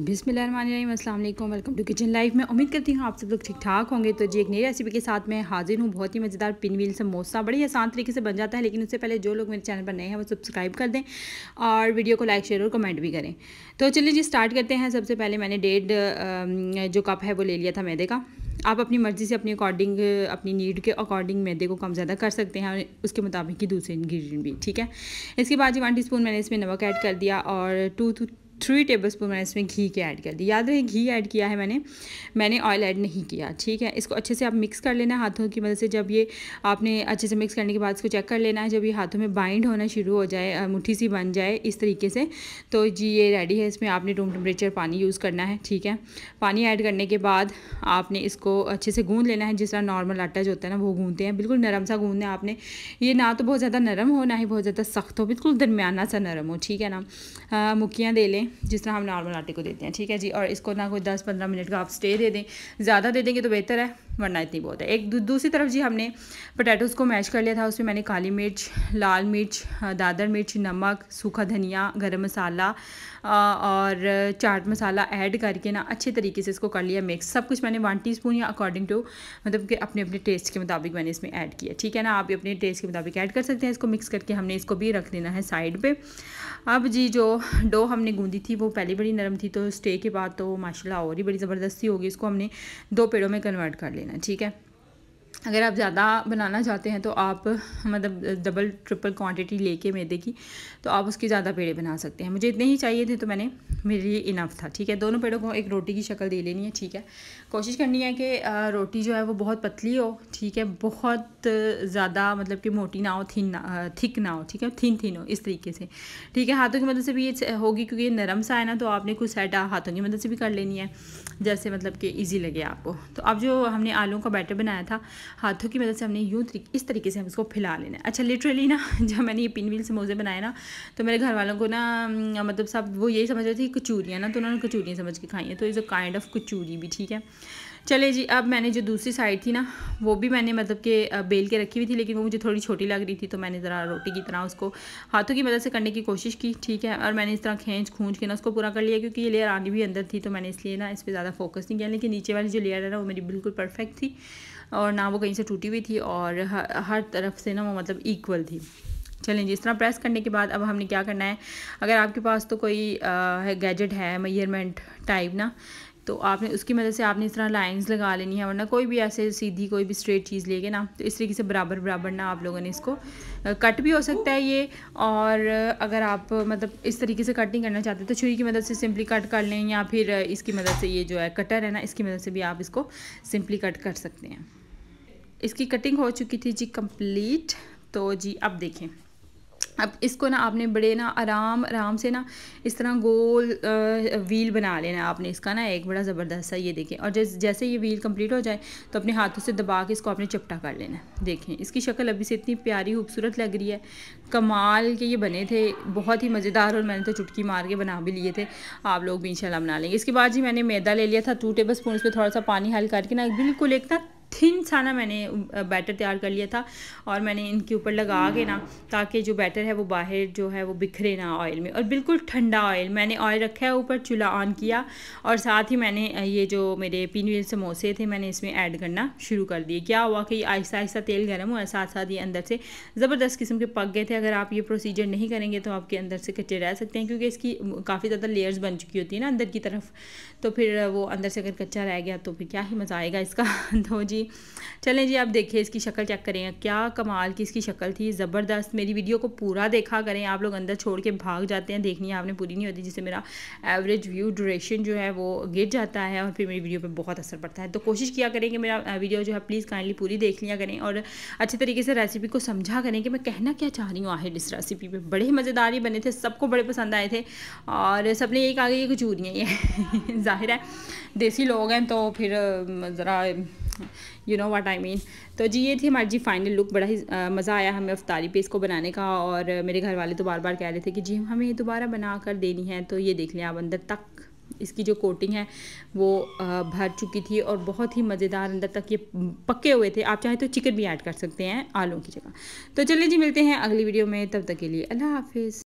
अस्सलाम वालेकुम welcome to kitchen life में उम्मीद करती हूँ आप सब लोग ठीक ठाक होंगे तो जी एक नई रेसिपी के साथ मैं हाजिर हूँ बहुत ही मज़ेदार पिनवील समोसा बड़ी आसान तरीके से बन जाता है लेकिन उससे पहले जो लोग मेरे चैनल पर नए हैं वो सब्सक्राइब कर दें और वीडियो को लाइक शेयर और कमेंट भी करें तो चलिए जी स्टार्ट करते हैं सबसे पहले मैंने डेढ़ जो कप है वो ले लिया था मैदे का आप अपनी मर्ज़ी से अपने अकॉर्डिंग अपनी नीड के अकॉर्डिंग मैदे को कम ज़्यादा कर सकते हैं उसके मुताबिक ही दूसरे इन्ग्रीडियंट भी ठीक है इसके बाद जी वन टी मैंने इसमें नमक ऐड कर दिया और टू थ्री टेबल स्पून मैंने इसमें घी के ऐड कर दी याद रहे घी ऐड किया है मैंने मैंने ऑयल ऐड नहीं किया ठीक है इसको अच्छे से आप मिक्स कर लेना हाथों की मदद से जब ये आपने अच्छे से मिक्स करने के बाद इसको चेक कर लेना है जब ये हाथों में बाइंड होना शुरू हो जाए मुठ्ठी सी बन जाए इस तरीके से तो जी ये रेडी है इसमें आपने रूम टेम्परेचर पानी यूज़ करना है ठीक है पानी ऐड करने के बाद आपने इसको अच्छे से गूँध लेना है जिस तरह नॉर्मल आटा जो होता है ना वो गूँधते हैं बिल्कुल नरम सा गूँधना है आपने ये ना तो बहुत ज़्यादा नरम हो ना ही बहुत ज़्यादा सख्त हो बिल्कुल दरमियाना सा नरम हो ठीक है ना मुखियाँ दे लें जिस तरह हम नॉर्मल आटे को देते हैं ठीक है जी और इसको ना कोई दस पंद्रह मिनट का आप स्टे दे दें ज़्यादा दे देंगे तो बेहतर है वरना इतनी बहुत है एक दूसरी तरफ जी हमने पोटैटोज़ को मैश कर लिया था उसमें मैंने काली मिर्च लाल मिर्च दादर मिर्च नमक सूखा धनिया गर्म मसाला और चाट मसाला ऐड करके ना अच्छे तरीके से इसको कर लिया मिक्स सब कुछ मैंने वन स्पून या अकॉर्डिंग टू मतलब कि अपने अपने टेस्ट के मुताबिक मैंने इसमें ऐड किया ठीक है ना आप भी अपने टेस्ट के मुताबिक ऐड कर सकते हैं इसको मिक्स करके हमने इसको भी रख देना है साइड पर अब जी जो डो हमने गूँधी थी वो पहले बड़ी नरम थी तो स्टे के बाद तो माशाल्लाह और ही बड़ी ज़बरदस्ती होगी इसको हमने दो पेड़ों में कन्वर्ट कर लेना ठीक है अगर आप ज़्यादा बनाना चाहते हैं तो आप मतलब डबल ट्रिपल क्वांटिटी लेके मैदे की तो आप उसके ज़्यादा पेड़े बना सकते हैं मुझे इतने ही चाहिए थे तो मैंने मेरे लिए इनफ था ठीक है दोनों पेड़ों को एक रोटी की शक्ल दे लेनी है ठीक है कोशिश करनी है कि रोटी जो है वो बहुत पतली हो ठीक है बहुत ज़्यादा मतलब कि मोटी ना हो थी ना थिक ना हो ठीक है थीन थीन हो इस तरीके से ठीक है हाथों की मदद से भी ये होगी क्योंकि ये नरम सा है ना तो आपने कुछ सेट हाथों की मदद से भी कर लेनी है जैसे मतलब कि ईजी लगे आपको तो अब जो हमने आलू का बैटर बनाया था हाथों की मदद से हमने यूँ इस तरीके से हम इसको फैला लेना है अच्छा लिटरली ना जब मैंने ये पिन व्हील समोसे बनाए ना तो मेरे घर वालों को ना मतलब सब वो यही समझ रहे थे कचूरियाँ ना तो उन्होंने कचूरियाँ समझ के खाई हैं तो is a kind of kachori भी ठीक है चले जी अब मैंने जो दूसरी साइड थी ना वो भी मैंने मतलब कि बेल के रखी हुई थी लेकिन वो मुझे थोड़ी छोटी लग रही थी तो मैंने ज़रा रोटी की तरह उसको हाथों की मदद से करने की कोशिश की ठीक है और मैंने इस तरह खींच खूंच के ना उसको पूरा कर लिया क्योंकि ये लेयर आनी भी अंदर थी तो मैंने इसलिए ना इस पर ज़्यादा फोकस नहीं किया लेकिन नीचे वाली जो लेयर है ना वो मेरी बिल्कुल परफेक्ट थी और ना वो कहीं से टूटी हुई थी और हर, हर तरफ से ना वो मतलब इक्वल थी चलें जी इस तरह प्रेस करने के बाद अब हमने क्या करना है अगर आपके पास तो कोई गैजेट है मेयरमेंट टाइप ना तो आपने उसकी मदद से आपने इस तरह लाइंस लगा लेनी है वरना कोई भी ऐसे सीधी कोई भी स्ट्रेट चीज़ लेके ना तो इस तरीके से बराबर बराबर ना आप लोगों ने इसको कट भी हो सकता है ये और अगर आप मतलब इस तरीके से कट नहीं करना चाहते तो छुरी की मदद से सिंपली कट कर लें या फिर इसकी मदद से ये जो है कटर है ना इसकी मदद से भी आप इसको सिंपली कट कर सकते हैं इसकी कटिंग हो चुकी थी जी कंप्लीट तो जी अब देखें अब इसको ना आपने बड़े ना आराम आराम से ना इस तरह गोल व्हील बना लेना आपने इसका ना एक बड़ा ज़बरदस्त सा ये देखें और जैसे जैसे ये व्हील कंप्लीट हो जाए तो अपने हाथों से दबा के इसको आपने चपटा कर लेना देखें इसकी शक्ल अभी से इतनी प्यारी खूबसूरत लग रही है कमाल के ये बने थे बहुत ही मज़ेदार और मैंने तो चुटकी मार के बना भी लिए थे आप लोग भी इन बना लेंगे इसके बाद जी मैंने मैदा ले लिया था टू टेबल स्पून उस पर थोड़ा सा पानी हल करके ना बिल्कुल एक ना थिन सा ना मैंने बैटर तैयार कर लिया था और मैंने इनके ऊपर लगा के ना ताकि जो बैटर है वो बाहर जो है वो बिखरे ना ऑयल में और बिल्कुल ठंडा ऑयल मैंने ऑयल रखा है ऊपर चूल्हा ऑन किया और साथ ही मैंने ये जो मेरे पीनवील समोसे थे मैंने इसमें ऐड करना शुरू कर दिए क्या हुआ कि आहिस्ता आहिस्ता तेल गर्म हुआ साथ साथ ये अंदर से ज़बरदस्त किस्म के पक गए थे अगर आप ये प्रोसीजर नहीं करेंगे तो आपके अंदर से कच्चे रह सकते हैं क्योंकि इसकी काफ़ी ज़्यादा लेयर्स बन चुकी होती है ना अंदर की तरफ तो फिर वो अंदर से अगर कच्चा रह गया तो फिर क्या ही मज़ा आएगा इसका तो जी थी चलें जी आप देखिए इसकी शक्ल चेक करें क्या कमाल की इसकी शक्ल थी ज़बरदस्त मेरी वीडियो को पूरा देखा करें आप लोग अंदर छोड़ के भाग जाते हैं देखनी है आपने पूरी नहीं होती जिससे मेरा एवरेज व्यू ड्यूरेशन जो है वो गिर जाता है और फिर मेरी वीडियो पर बहुत असर पड़ता है तो कोशिश किया करें कि मेरा वीडियो जो है प्लीज़ काइंडली पूरी देख लिया करें और अच्छे तरीके से रेसिपी को समझा करें कि मैं कहना क्या चाह रही हूँ आहिर इस रेसिपी पर बड़े मज़ेदार ही बने थे सबको बड़े पसंद आए थे और सबने यही कहा कि ये कचूरियाँ ये जाहिर है देसी लोग हैं तो फिर ज़रा you know what I mean तो जी ये थी हमारी जी फाइनल लुक बड़ा ही मज़ा आया हमें अफ्तारी पे इसको बनाने का और मेरे घर वाले तो बार बार कह रहे थे कि जी हमें दोबारा बना कर देनी है तो ये देख लें आप अंदर तक इसकी जो कोटिंग है वो भर चुकी थी और बहुत ही मज़ेदार अंदर तक ये पके हुए थे आप चाहें तो चिकन भी ऐड कर सकते हैं आलू की जगह तो चलिए जी मिलते हैं अगली वीडियो में तब तक के लिए अल्लाह हाफिज़